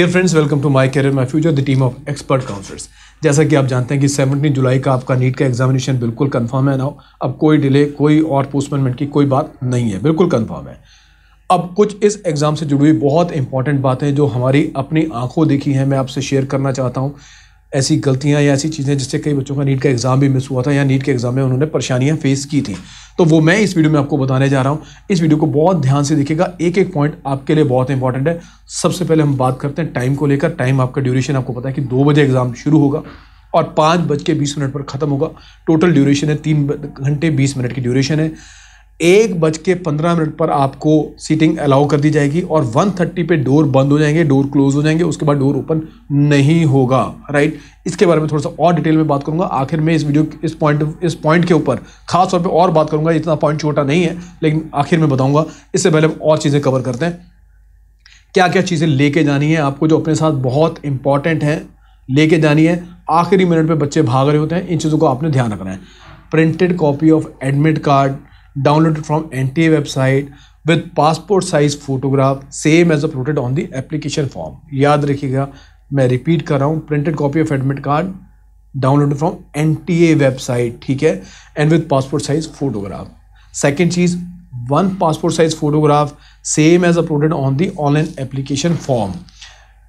dear friends welcome to my career my future the team of expert counsellors जैसा कि आप जानते हैं कि सेवनटीन जुलाई का आपका नीट का एग्जामिनेशन बिल्कुल कंफर्म है ना अब कोई डिले कोई और पोस्टमेनमेंट की कोई बात नहीं है बिल्कुल कन्फर्म है अब कुछ इस एग्ज़ाम से जुड़ी हुई बहुत इंपॉर्टेंट बातें जो हमारी अपनी आंखों देखी हैं मैं आपसे शेयर करना चाहता हूँ ऐसी गलतियाँ या ऐसी चीज़ें जिससे कई बच्चों का नीट का एग्ज़ाम भी मिस हुआ था या नीट के एग्ज़ाम में उन्होंने परेशानियाँ फेस की थी तो वो मैं इस वीडियो में आपको बताने जा रहा हूँ इस वीडियो को बहुत ध्यान से देखिएगा एक एक पॉइंट आपके लिए बहुत इंपॉर्टेंट है सबसे पहले हम बात करते हैं टाइम को लेकर टाइम आपका ड्यूरेशन आपको पता है कि दो बजे एग्ज़ाम शुरू होगा और पाँच बज के बीस मिनट पर ख़त्म होगा टोटल ड्यूरेशन है तीन घंटे बीस मिनट की ड्यूरेशन है एक बज के पंद्रह मिनट पर आपको सीटिंग अलाउ कर दी जाएगी और वन थर्टी पे डोर बंद हो जाएंगे डोर क्लोज हो जाएंगे उसके बाद डोर ओपन नहीं होगा राइट इसके बारे में थोड़ा सा और डिटेल में बात करूंगा आखिर में इस वीडियो इस पॉइंट इस पॉइंट के ऊपर खास तौर पे और बात करूंगा इतना पॉइंट छोटा नहीं है लेकिन आखिर में बताऊंगा इससे पहले हम और चीज़ें कवर करते हैं क्या क्या चीज़ें लेके जानी है आपको जो अपने साथ बहुत इंपॉर्टेंट हैं लेके जानी है आखिरी मिनट पर बच्चे भाग रहे होते हैं इन चीज़ों को आपने ध्यान रखना है printed copy of admit card downloaded from NTA website with passport size photograph same as uploaded on the application form याद रखिएगा मैं रिपीट कर रहा हूँ printed copy of admit card download from N T A website ठीक है and with passport size photograph second चीज़ one passport size photograph same as uploaded on the online application form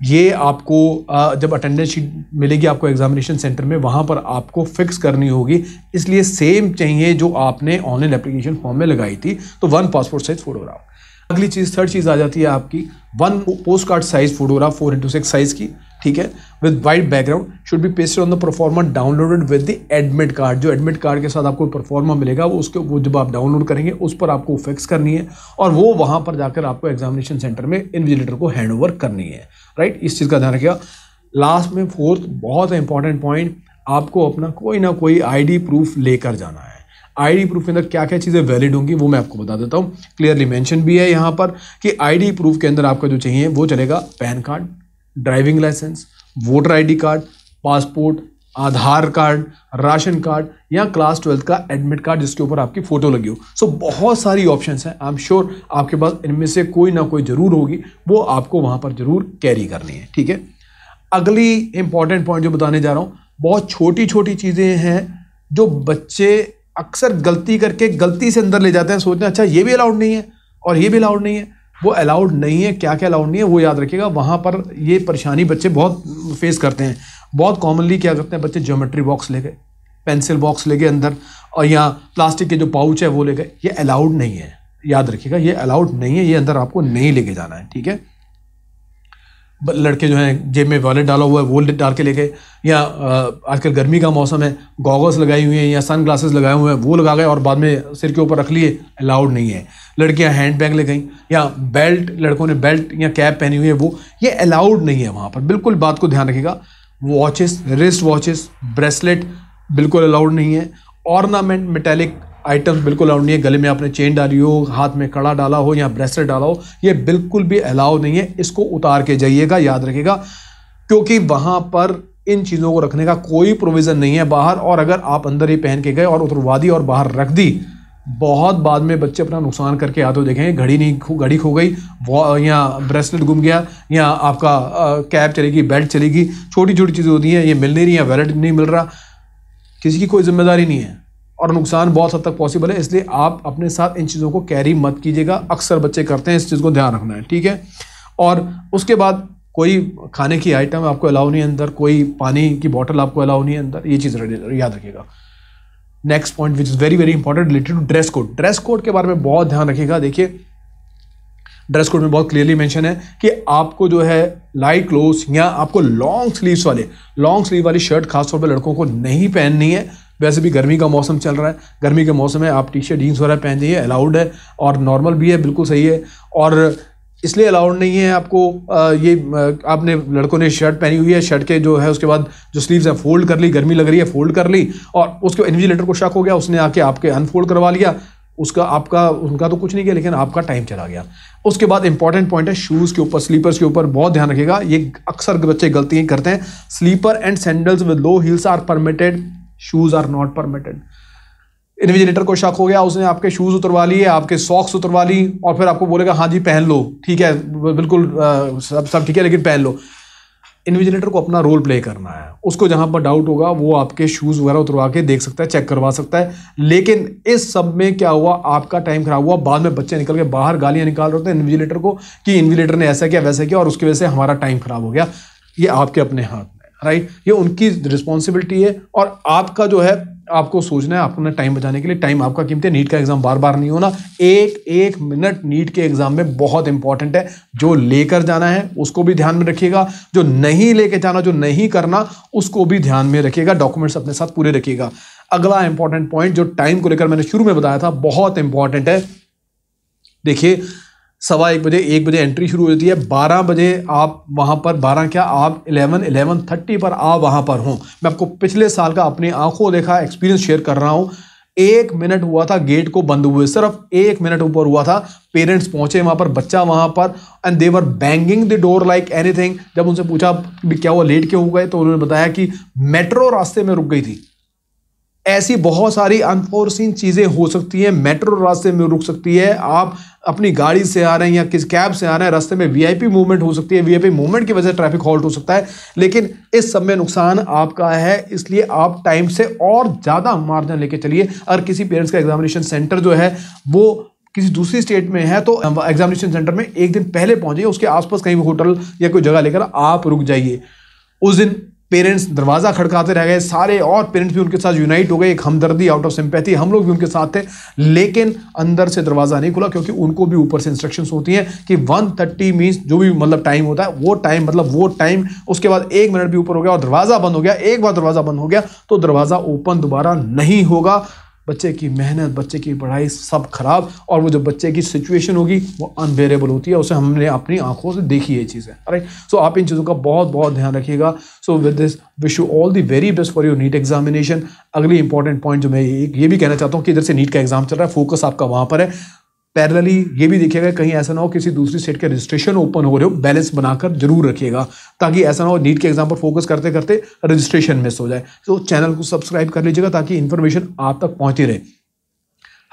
ये आपको जब अटेंडेंस शीट मिलेगी आपको examination centre में वहाँ पर आपको फिक्स करनी होगी इसलिए सेम चाहिए जो आपने ऑनलाइन एप्लीकेशन फॉर्म में लगाई थी तो वन पासपोर्ट साइज़ फ़ोटोग्राफ अगली चीज़ थर्ड चीज़ आ जाती है आपकी one post card size photograph four into six size की ठीक है with white background should be pasted on the proforma downloaded with the admit card जो एडमिट कार्ड के साथ आपको परफॉर्मा मिलेगा वो उसके वो जब आप डाउनलोड करेंगे उस पर आपको फिक्स करनी है और वो वहाँ पर जाकर आपको एग्जामिनेशन सेंटर में इन्विजिलेटर को हैंड ओवर करनी है राइट इस चीज़ का ध्यान रखिएगा लास्ट में फोर्थ बहुत इंपॉर्टेंट पॉइंट आपको अपना कोई ना कोई आई प्रूफ लेकर जाना है आईडी प्रूफ के अंदर क्या क्या चीज़ें वैलिड होंगी वो मैं आपको बता देता हूँ क्लियरली मेंशन भी है यहाँ पर कि आईडी प्रूफ के अंदर आपका जो चाहिए वो चलेगा PAN card driving licence voter ID card passport Aadhaar card ration card या क्लास ट्वेल्थ का एडमिट कार्ड जिसके ऊपर आपकी फ़ोटो लगी हो सो so, बहुत सारी ऑप्शंस हैं आई एम श्योर आपके पास इनमें से कोई ना कोई ज़रूर होगी वो आपको वहाँ पर ज़रूर कैरी करनी है ठीक है अगली इंपॉर्टेंट पॉइंट जो बताने जा रहा हूँ बहुत छोटी छोटी चीज़ें हैं जो बच्चे अक्सर गलती करके गलती से अंदर ले जाते हैं सोचते हैं अच्छा ये भी अलाउड नहीं है और ये भी अलाउड नहीं है वो अलाउड नहीं है क्या क्या अलाउड नहीं है वो याद रखिएगा वहाँ पर ये परेशानी बच्चे बहुत फेस करते हैं बहुत कॉमनली क्या करते हैं बच्चे ज्योमेट्री बॉक्स ले गए पेंसिल बॉक्स ले गए अंदर और यहाँ प्लास्टिक के जो पाउच है वो ले गए ये अलाउड नहीं है याद रखिएगा ये अलाउड नहीं है ये अंदर आपको नहीं लेके जाना है ठीक है लड़के जो हैं जेब में वॉलेट डाला हुआ है वो डाल के ले गए या आजकल गर्मी का मौसम है गॉगल्स लगाई हुई हैं या सन ग्लासेस लगाए हुए हैं वो लगा गए और बाद में सिर के ऊपर रख लिए अलाउड नहीं है लड़कियां हैंड बैग ले गई या बेल्ट लड़कों ने बेल्ट या कैप पहनी हुई है वो ये अलाउड नहीं है वहाँ पर बिल्कुल बात को ध्यान रखेगा वॉचेस रिस्ट वॉचेस ब्रेसलेट बिल्कुल अलाउड नहीं है ऑर्नामेंट मेटेलिक आइटम्स बिल्कुल अलाउड नहीं है गले में आपने चेन डाली हो हाथ में कड़ा डाला हो या ब्रेसलेट डाला हो ये बिल्कुल भी अलाउड नहीं है इसको उतार के जाइएगा याद रखिएगा क्योंकि वहाँ पर इन चीज़ों को रखने का कोई प्रोविज़न नहीं है बाहर और अगर आप अंदर ही पहन के गए और उतरवा दी और बाहर रख दी बहुत बाद में बच्चे अपना नुकसान करके आते हो देखें घड़ी नहीं खो घड़ी खो गई या ब्रेसलेट गुम गया या आपका कैब चलेगी बेल्ट चलेगी छोटी छोटी चीज़ें होती हैं ये मिल नहीं रही है वैलेट नहीं मिल रहा किसी की कोई जिम्मेदारी नहीं है और नुकसान बहुत हद तक पॉसिबल है इसलिए आप अपने साथ इन चीज़ों को कैरी मत कीजिएगा अक्सर बच्चे करते हैं इस चीज़ को ध्यान रखना है ठीक है और उसके बाद कोई खाने की आइटम आपको अलाउ नहीं है अंदर कोई पानी की बॉटल आपको अलाउ नहीं है अंदर ये चीज़ याद रखिएगा next point which is very very important related to dress code dress code के बारे में बहुत ध्यान रखिएगा देखिए ड्रेस कोड में बहुत क्लियरली मेंशन है कि आपको जो है लाइट क्लोज या आपको लॉन्ग स्लीव्स वाले लॉन्ग स्लीव वाली शर्ट खासतौर पर लड़कों को नहीं पहननी है वैसे भी गर्मी का मौसम चल रहा है गर्मी के मौसम में आप टी शर्ट जीन्स वगैरह पहन जाइए अलाउड है और नॉर्मल भी है बिल्कुल सही है और इसलिए अलाउड नहीं है आपको आ, ये आपने लड़कों ने शर्ट पहनी हुई है शर्ट के जो है उसके बाद जो स्लीव्स हैं फोल्ड कर ली गर्मी लग रही है फोल्ड कर ली और उसके इन्विजिलेटर को शक हो गया उसने आके आपके अनफोल्ड करवा लिया उसका आपका उनका तो कुछ नहीं किया लेकिन आपका टाइम चला गया उसके बाद इंपॉर्टेंट पॉइंट है शूज़ के ऊपर स्लीपर्स के ऊपर बहुत ध्यान रखेगा ये अक्सर बच्चे गलतियाँ करते हैं slipper and sandals with low heels are permitted shoes are not permitted invigilator को शक हो गया उसने आपके शूज़ उतरवा लिए आपके सॉक्स उतरवा ली और फिर आपको बोलेगा हाँ जी पहन लो ठीक है बिल्कुल सब सब ठीक है लेकिन पहन लो इन्विजिलेटर को अपना रोल प्ले करना है उसको जहाँ पर डाउट होगा वो आपके शूज़ वगैरह उतरवा के देख सकता है चेक करवा सकता है लेकिन इस सब में क्या हुआ आपका टाइम खराब हुआ बाद में बच्चे निकल के बाहर गालियाँ निकाल रहे थे इन्विजिलेटर को कि इन्विजिलेटर ने ऐसा किया वैसा किया और उसकी वजह से हमारा टाइम खराब हो गया ये आपके अपने हाथ में राइट ये उनकी रिस्पॉन्सिबिलिटी है और आपका जो है आपको सोचना है आपको टाइम बचाने के लिए टाइम आपका कीमती है नीट का एग्ज़ाम बार बार नहीं होना एक एक मिनट नीट के एग्ज़ाम में बहुत इंपॉर्टेंट है जो लेकर जाना है उसको भी ध्यान में रखिएगा जो नहीं लेकर जाना जो नहीं करना उसको भी ध्यान में रखिएगा डॉक्यूमेंट्स अपने साथ पूरे रखिएगा अगला इंपॉर्टेंट पॉइंट जो टाइम को लेकर मैंने शुरू में बताया था बहुत इंपॉर्टेंट है देखिए सवा एक बजे एक बजे एंट्री शुरू हो जाती है बारह बजे आप वहाँ पर बारह क्या आप इलेवन इलेवन थर्टी पर आप वहाँ पर हों मैं आपको पिछले साल का अपनी आंखों देखा एक्सपीरियंस शेयर कर रहा हूँ एक मिनट हुआ था गेट को बंद हुए सिर्फ एक मिनट ऊपर हुआ था पेरेंट्स पहुंचे वहाँ पर बच्चा वहाँ पर and they were banging the door like anything जब उनसे पूछा क्या हुआ लेट क्यों हो गए तो उन्होंने बताया कि मेट्रो रास्ते में रुक गई थी ऐसी बहुत सारी अनफोर्सिन चीज़ें हो सकती हैं मेट्रो रास्ते में रुक सकती है आप अपनी गाड़ी से आ रहे हैं या किस कैब से आ रहे हैं रास्ते में वीआईपी मूवमेंट हो सकती है वीआईपी मूवमेंट की वजह से ट्रैफिक हॉल्ट हो सकता है लेकिन इस सब में नुकसान आपका है इसलिए आप टाइम से और ज़्यादा मार्जिन लेके चलिए अगर किसी पेरेंट्स का एग्जामिनेशन सेंटर जो है वो किसी दूसरी स्टेट में है तो एग्जामिनेशन सेंटर में एक दिन पहले पहुँचिए उसके आसपास कहीं होटल या कोई जगह लेकर आप रुक जाइए उस दिन पेरेंट्स दरवाज़ा खड़काते रह गए सारे और पेरेंट्स भी उनके साथ यूनाइट हो गए एक हमदर्दी आउट ऑफ सिंपैथी हम लोग भी उनके साथ थे लेकिन अंदर से दरवाज़ा नहीं खुला क्योंकि उनको भी ऊपर से इंस्ट्रक्शंस होती हैं कि 130 थर्टी मीन्स जो भी मतलब टाइम होता है वो टाइम मतलब वो टाइम उसके बाद एक मिनट भी ऊपर हो गया और दरवाज़ा बंद हो गया एक बार दरवाज़ा बंद हो गया तो दरवाज़ा ओपन दोबारा नहीं होगा बच्चे की मेहनत बच्चे की पढ़ाई सब खराब और वो जो बच्चे की सिचुएशन होगी वो अनबेरेबल होती है उसे हमने अपनी आंखों से देखी है चीज़ें राइट सो आप इन चीज़ों का बहुत बहुत ध्यान रखिएगा so with this wish you all the very best for your NEET examination अगली इंपॉर्टेंट पॉइंट जो मैं ये भी कहना चाहता हूँ कि इधर से नीट का एग्जाम चल रहा है फोकस आपका वहाँ पर है पैरेलली ये भी देखिएगा कहीं ऐसा ना हो किसी दूसरी स्टेट के रजिस्ट्रेशन ओपन हो रहे हो बैलेंस बनाकर जरूर रखिएगा ताकि ऐसा ना हो नीट के एग्जाम पर फोकस करते करते रजिस्ट्रेशन मिस हो जाए तो चैनल को सब्सक्राइब कर लीजिएगा ताकि इन्फॉर्मेशन आप तक पहुँचती रहे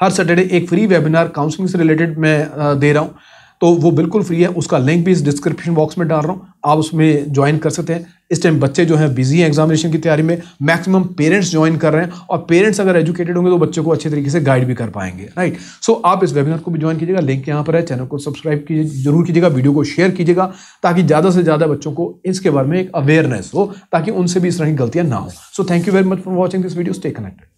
हर सैटरडे एक फ्री वेबिनार काउंसलिंग से रिलेटेड मैं दे रहा हूँ तो वो बिल्कुल फ्री है उसका लिंक भी इस डिस्क्रिप्शन बॉक्स में डाल रहा हूँ आप उसमें ज्वाइन कर सकते हैं इस टाइम बच्चे जो हैं बिजी हैं एग्जामिनेशन की तैयारी में मैक्सिमम पेरेंट्स ज्वाइन कर रहे हैं और पेरेंट्स अगर एजुकेटेड होंगे तो बच्चों को अच्छे तरीके से गाइड भी कर पाएंगे राइट सो so, आप इस वेबिनार को भी ज्वाइन कीजिएगा लिंक यहाँ पर है चैनल को सब्सक्राइब कीजिए जरूर कीजिएगा वीडियो को शेयर कीजिएगा ताकि ज़्यादा से ज़्यादा बच्चों को इसके बारे में एक अवेयरनेस हो ताकि उनसे भी इस तरह की गलतियाँ ना हो so thank you very much for watching this video stay connected